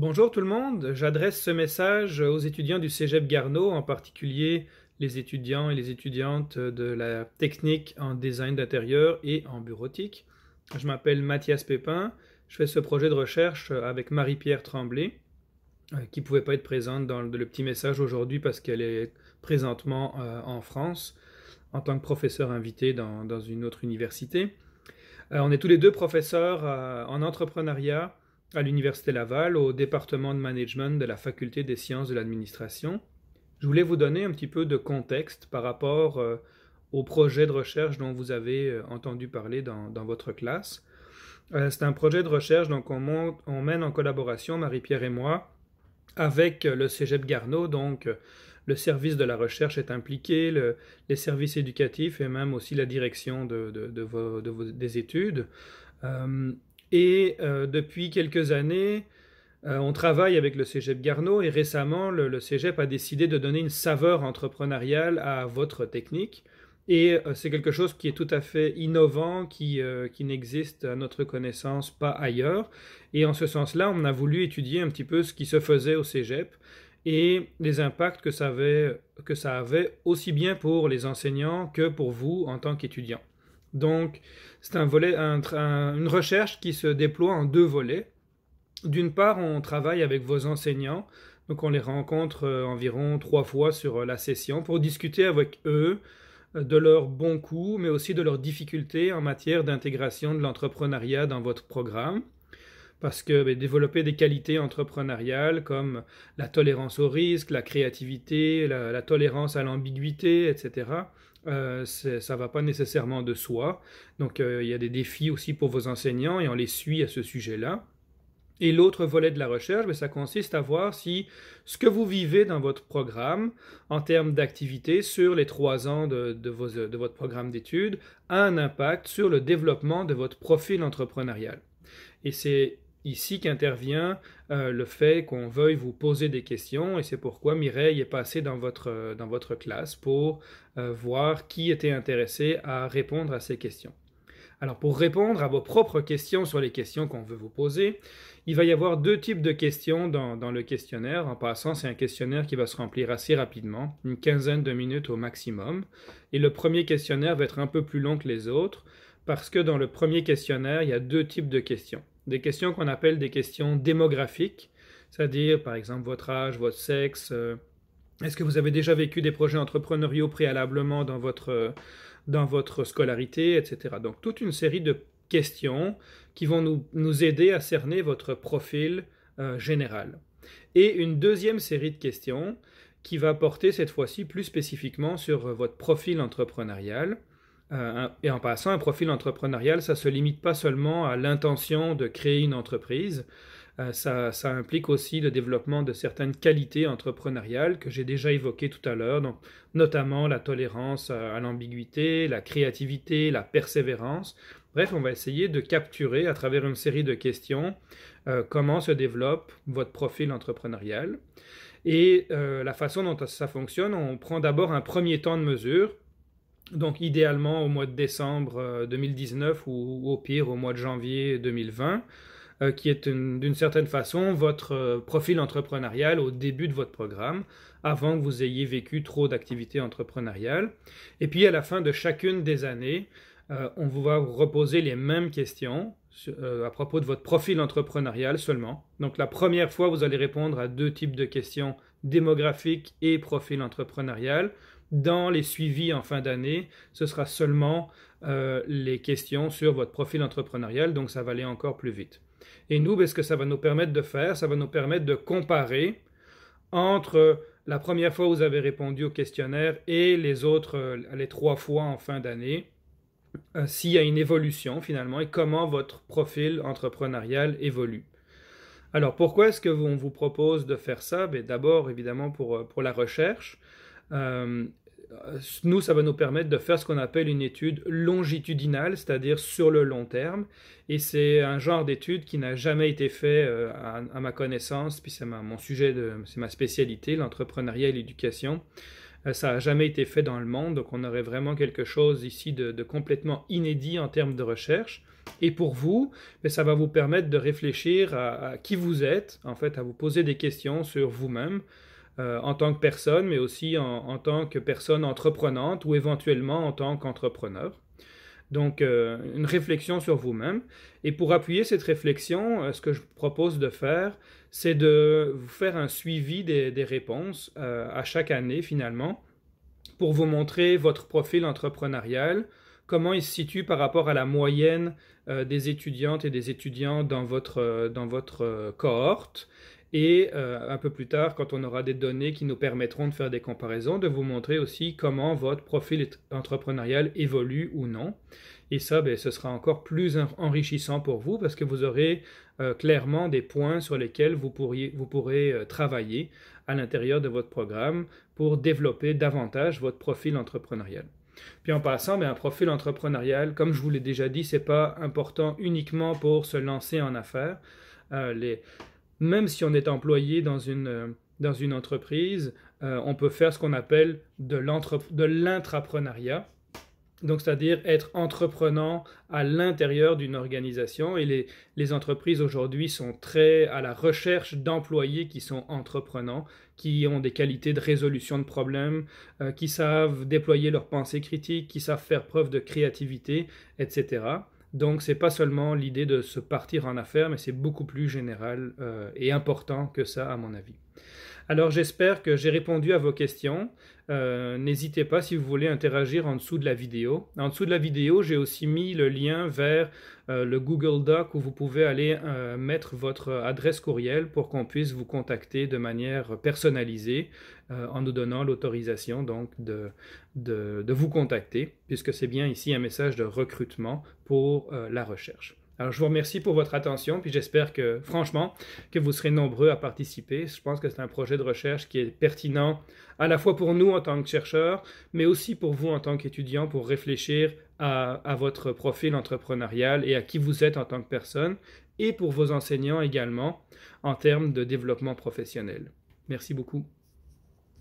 Bonjour tout le monde, j'adresse ce message aux étudiants du Cégep Garneau, en particulier les étudiants et les étudiantes de la technique en design d'intérieur et en bureautique. Je m'appelle Mathias Pépin, je fais ce projet de recherche avec Marie-Pierre Tremblay, euh, qui ne pouvait pas être présente dans le petit message aujourd'hui parce qu'elle est présentement euh, en France en tant que professeur invité dans, dans une autre université. Euh, on est tous les deux professeurs en entrepreneuriat à l'Université Laval, au département de management de la Faculté des sciences de l'administration. Je voulais vous donner un petit peu de contexte par rapport euh, au projet de recherche dont vous avez euh, entendu parler dans, votre classe. Euh, c'est un projet de recherche donc on, mène en collaboration, Marie-Pierre et moi, avec le Cégep Garneau, donc le service de la recherche est impliqué, les services éducatifs et même aussi la direction de, des études. Et euh, depuis quelques années, euh, on travaille avec le Cégep Garneau et récemment, le, Cégep a décidé de donner une saveur entrepreneuriale à votre technique. Et euh, c'est quelque chose qui est tout à fait innovant, qui, n'existe à notre connaissance pas ailleurs. Et en ce sens-là, on a voulu étudier un petit peu ce qui se faisait au Cégep et les impacts que ça avait, que ça avait aussi bien pour les enseignants que pour vous en tant qu'étudiants. Donc, c'est un volet, un, une recherche qui se déploie en deux volets. D'une part, on travaille avec vos enseignants, donc on les rencontre euh, environ trois fois sur euh, la session pour discuter avec eux euh, de leurs bons coups, mais aussi de leurs difficultés en matière d'intégration de l'entrepreneuriat dans votre programme parce que ben, développer des qualités entrepreneuriales comme la tolérance au risque, la créativité, la, tolérance à l'ambiguïté, etc., euh, ça ne va pas nécessairement de soi. Donc euh, il y a des défis aussi pour vos enseignants et on les suit à ce sujet-là. Et l'autre volet de la recherche, ben, ça consiste à voir si ce que vous vivez dans votre programme, en termes d'activité, sur les trois ans de, de, de votre programme d'études, a un impact sur le développement de votre profil entrepreneurial. Et c'est ici qu'intervient euh, le fait qu'on veuille vous poser des questions et c'est pourquoi Mireille est passée dans votre, dans votre classe pour euh, voir qui était intéressé à répondre à ces questions. Alors pour répondre à vos propres questions sur les questions qu'on veut vous poser, il va y avoir deux types de questions dans le questionnaire. En passant, c'est un questionnaire qui va se remplir assez rapidement, une quinzaine de minutes au maximum. Et le premier questionnaire va être un peu plus long que les autres parce que dans le premier questionnaire, il y a deux types de questions des questions qu'on appelle des questions démographiques, c'est-à-dire par exemple votre âge, votre sexe, euh, est-ce que vous avez déjà vécu des projets entrepreneuriaux préalablement dans votre, euh, dans votre scolarité, etc. Donc toute une série de questions qui vont nous, aider à cerner votre profil euh, général. Et une deuxième série de questions qui va porter cette fois-ci plus spécifiquement sur votre profil entrepreneurial euh, et en passant, un profil entrepreneurial, ça ne se limite pas seulement à l'intention de créer une entreprise, euh, ça, implique aussi le développement de certaines qualités entrepreneuriales que j'ai déjà évoquées tout à l'heure, notamment la tolérance à l'ambiguïté, la créativité, la persévérance. Bref, on va essayer de capturer à travers une série de questions euh, comment se développe votre profil entrepreneurial. Et la façon dont ça fonctionne, on prend d'abord un premier temps de mesure donc idéalement au mois de décembre 2019 euh, ou, ou au pire au mois de janvier 2020, euh, qui est d'une certaine façon votre euh, profil entrepreneurial au début de votre programme, avant que vous ayez vécu trop d'activités entrepreneuriales. Et puis à la fin de chacune des années, on vous va vous reposer les mêmes questions à propos de votre profil entrepreneurial seulement. Donc la première fois, vous allez répondre à deux types de questions, démographiques et profil entrepreneurial. Dans les suivis en fin d'année, ce sera seulement euh, les questions sur votre profil entrepreneurial, donc ça va aller encore plus vite. Et nous, ben, ce que ça va nous permettre de faire, ça va nous permettre de comparer entre la première fois où vous avez répondu au questionnaire et les autres, euh, les trois fois en fin d'année, euh, s'il y a une évolution finalement et comment votre profil entrepreneurial évolue. Alors pourquoi est-ce que vous propose de faire ça ben D'abord évidemment pour, pour la recherche, euh, nous, ça va nous permettre de faire ce qu'on appelle une étude longitudinale, c'est-à-dire sur le long terme. Et c'est un genre d'étude qui n'a jamais été fait euh, à, ma connaissance, puis c'est mon sujet, c'est ma spécialité, l'entrepreneuriat et l'éducation. Euh, ça n'a jamais été fait dans le monde, donc on aurait vraiment quelque chose ici de, complètement inédit en termes de recherche. Et pour vous, mais ben, ça va vous permettre de réfléchir à qui vous êtes, en fait, à vous poser des questions sur vous-même. Euh, en tant que personne, mais aussi en, tant que personne entreprenante ou éventuellement en tant qu'entrepreneur. Donc, euh, une réflexion sur vous-même. Et pour appuyer cette réflexion, euh, ce que je propose de faire, c'est de vous faire un suivi des, réponses à chaque année, finalement, pour vous montrer votre profil entrepreneurial, comment il se situe par rapport à la moyenne des étudiantes et des étudiants dans votre, dans votre cohorte et euh, un peu plus tard, quand on aura des données qui nous permettront de faire des comparaisons, de vous montrer aussi comment votre profil entrepreneurial évolue ou non. Et ça, ben, ce sera encore plus enrichissant pour vous parce que vous aurez euh, clairement des points sur lesquels vous, pourriez, vous pourrez euh, travailler à l'intérieur de votre programme pour développer davantage votre profil entrepreneurial. Puis en passant, ben, un profil entrepreneurial, comme je vous l'ai déjà dit, ce n'est pas important uniquement pour se lancer en affaires. les, même si on est employé dans une, euh, entreprise, euh, on peut faire ce qu'on appelle de l'intrapreneuriat. Donc, c'est-à-dire être entreprenant à l'intérieur d'une organisation. Et les, entreprises aujourd'hui sont très à la recherche d'employés qui sont entreprenants, qui ont des qualités de résolution de problèmes, euh, qui savent déployer leurs pensées critiques, qui savent faire preuve de créativité, etc. Donc c'est pas seulement l'idée de se partir en affaires, mais c'est beaucoup plus général euh, et important que ça à mon avis. Alors j'espère que j'ai répondu à vos questions. Euh, n'hésitez pas si vous voulez interagir en dessous de la vidéo. En dessous de la vidéo, j'ai aussi mis le lien vers euh, le Google Doc où vous pouvez aller euh, mettre votre adresse courriel pour qu'on puisse vous contacter de manière personnalisée en nous donnant l'autorisation donc de, vous contacter puisque c'est bien ici un message de recrutement pour la recherche. Alors je vous remercie pour votre attention, puis j'espère que franchement que vous serez nombreux à participer. Je pense que c'est un projet de recherche qui est pertinent à la fois pour nous en tant que chercheurs, mais aussi pour vous en tant qu'étudiants pour réfléchir à, à votre profil entrepreneurial et à qui vous êtes en tant que personne, et pour vos enseignants également en termes de développement professionnel. Merci beaucoup.